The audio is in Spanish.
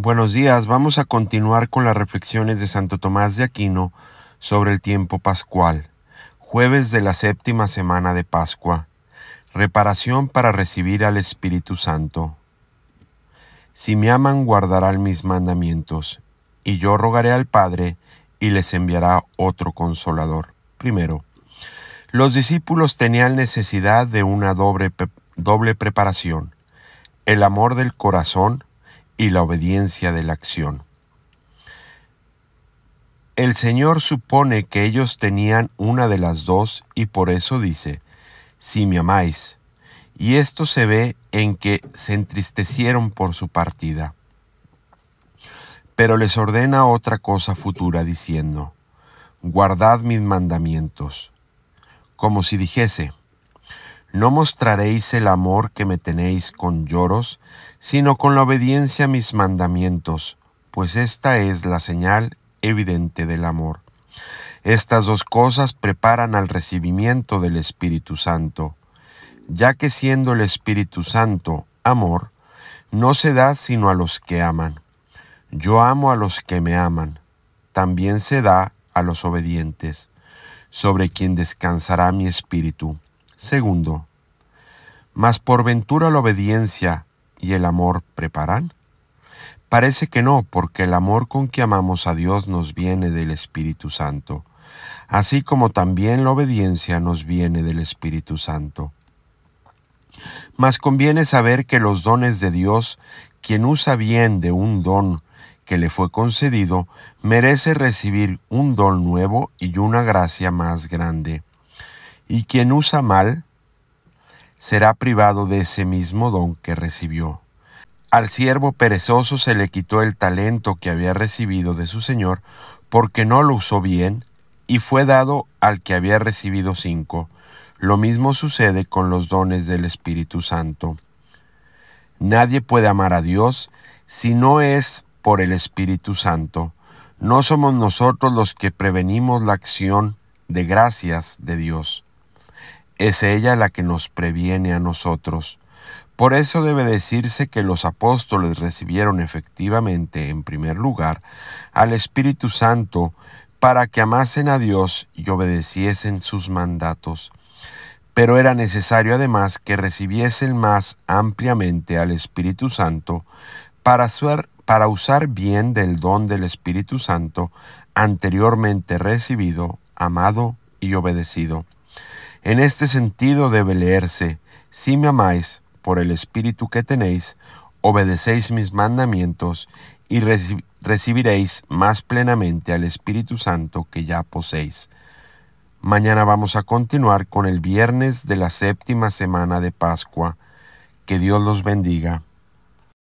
Buenos días, vamos a continuar con las reflexiones de Santo Tomás de Aquino sobre el tiempo pascual, jueves de la séptima semana de Pascua, reparación para recibir al Espíritu Santo. Si me aman guardarán mis mandamientos, y yo rogaré al Padre, y les enviará otro consolador. Primero, los discípulos tenían necesidad de una doble, preparación, el amor del corazón, y la obediencia de la acción. El Señor supone que ellos tenían una de las dos y por eso dice, si me amáis, y esto se ve en que se entristecieron por su partida. Pero les ordena otra cosa futura diciendo, guardad mis mandamientos, como si dijese, no mostraréis el amor que me tenéis con lloros, sino con la obediencia a mis mandamientos, pues esta es la señal evidente del amor. Estas dos cosas preparan al recibimiento del Espíritu Santo, ya que siendo el Espíritu Santo amor, no se da sino a los que aman. Yo amo a los que me aman, también se da a los obedientes, sobre quien descansará mi espíritu. Segundo, ¿mas por ventura la obediencia y el amor preparan? Parece que no, porque el amor con que amamos a Dios nos viene del Espíritu Santo, así como también la obediencia nos viene del Espíritu Santo. Mas conviene saber que los dones de Dios, quien usa bien de un don que le fue concedido, merece recibir un don nuevo y una gracia más grande y quien usa mal será privado de ese mismo don que recibió. Al siervo perezoso se le quitó el talento que había recibido de su señor, porque no lo usó bien, y fue dado al que había recibido cinco. Lo mismo sucede con los dones del Espíritu Santo. Nadie puede amar a Dios si no es por el Espíritu Santo. No somos nosotros los que prevenimos la acción de gracias de Dios es ella la que nos previene a nosotros. Por eso debe decirse que los apóstoles recibieron efectivamente, en primer lugar, al Espíritu Santo para que amasen a Dios y obedeciesen sus mandatos. Pero era necesario además que recibiesen más ampliamente al Espíritu Santo para, para usar bien del don del Espíritu Santo anteriormente recibido, amado y obedecido. En este sentido debe leerse, si me amáis por el espíritu que tenéis, obedecéis mis mandamientos y recibiréis más plenamente al Espíritu Santo que ya poseéis. Mañana vamos a continuar con el viernes de la séptima semana de Pascua. Que Dios los bendiga.